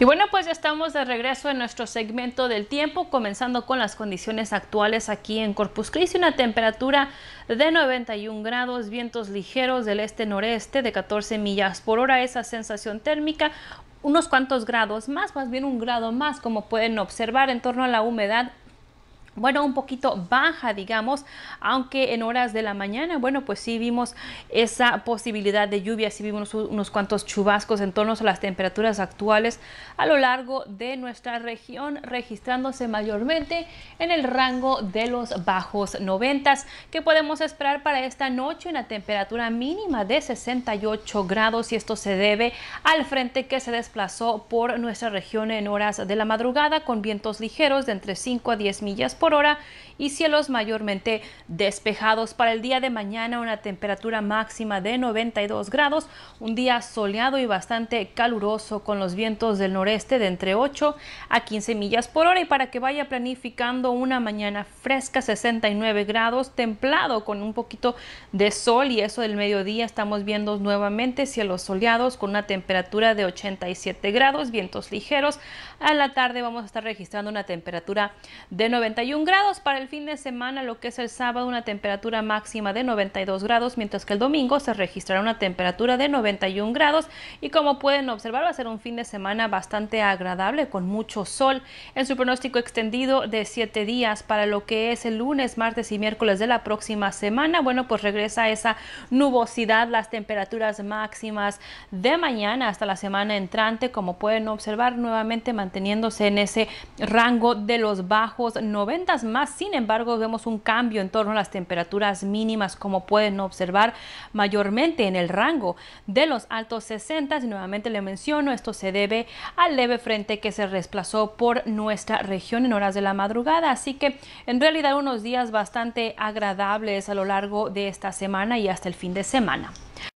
Y bueno, pues ya estamos de regreso en nuestro segmento del tiempo, comenzando con las condiciones actuales aquí en Corpus Christi, una temperatura de 91 grados, vientos ligeros del este-noreste de 14 millas por hora, esa sensación térmica unos cuantos grados más, más bien un grado más, como pueden observar, en torno a la humedad bueno, un poquito baja, digamos, aunque en horas de la mañana, bueno, pues sí vimos esa posibilidad de lluvia, sí vimos unos cuantos chubascos en torno a las temperaturas actuales a lo largo de nuestra región, registrándose mayormente en el rango de los bajos noventas que podemos esperar para esta noche? Una temperatura mínima de 68 grados y esto se debe al frente que se desplazó por nuestra región en horas de la madrugada con vientos ligeros de entre 5 a 10 millas por hora y cielos mayormente despejados. Para el día de mañana una temperatura máxima de 92 grados, un día soleado y bastante caluroso con los vientos del noreste de entre 8 a 15 millas por hora y para que vaya planificando una mañana fresca 69 grados, templado con un poquito de sol y eso del mediodía estamos viendo nuevamente cielos soleados con una temperatura de 87 grados, vientos ligeros. A la tarde vamos a estar registrando una temperatura de 91 grados para el fin de semana, lo que es el sábado una temperatura máxima de 92 grados, mientras que el domingo se registrará una temperatura de 91 grados y como pueden observar va a ser un fin de semana bastante agradable con mucho sol. En su pronóstico extendido de 7 días para lo que es el lunes, martes y miércoles de la próxima semana, bueno, pues regresa esa nubosidad, las temperaturas máximas de mañana hasta la semana entrante, como pueden observar nuevamente manteniéndose en ese rango de los bajos 90 más. Sin embargo, vemos un cambio en torno a las temperaturas mínimas, como pueden observar, mayormente en el rango de los altos 60. Y nuevamente le menciono, esto se debe al leve frente que se desplazó por nuestra región en horas de la madrugada. Así que en realidad unos días bastante agradables a lo largo de esta semana y hasta el fin de semana.